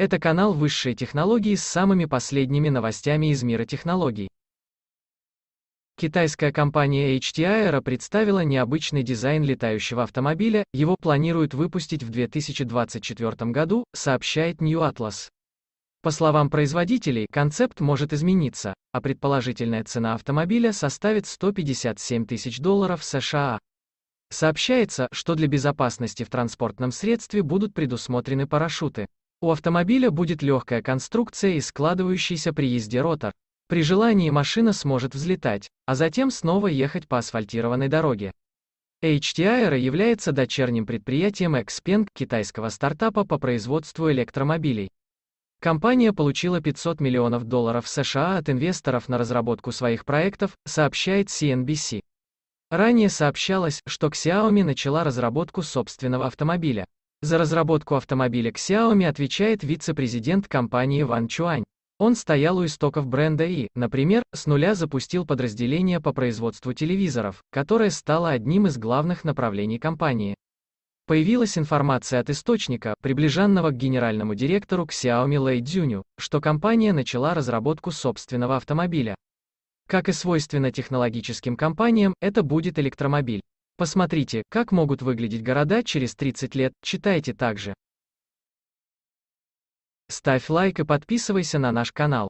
Это канал высшей технологии с самыми последними новостями из мира технологий. Китайская компания HT Aero представила необычный дизайн летающего автомобиля, его планируют выпустить в 2024 году, сообщает New Atlas. По словам производителей, концепт может измениться, а предположительная цена автомобиля составит 157 тысяч долларов США. Сообщается, что для безопасности в транспортном средстве будут предусмотрены парашюты. У автомобиля будет легкая конструкция и складывающийся при езде ротор. При желании машина сможет взлетать, а затем снова ехать по асфальтированной дороге. HT Aero является дочерним предприятием Xpeng китайского стартапа по производству электромобилей. Компания получила 500 миллионов долларов США от инвесторов на разработку своих проектов, сообщает CNBC. Ранее сообщалось, что Xiaomi начала разработку собственного автомобиля. За разработку автомобиля Xiaomi отвечает вице-президент компании Ван Чуань. Он стоял у истоков бренда и, например, с нуля запустил подразделение по производству телевизоров, которое стало одним из главных направлений компании. Появилась информация от источника, приближенного к генеральному директору Xiaomi Лэй Цзюню, что компания начала разработку собственного автомобиля. Как и свойственно технологическим компаниям, это будет электромобиль. Посмотрите, как могут выглядеть города через 30 лет, читайте также. Ставь лайк и подписывайся на наш канал.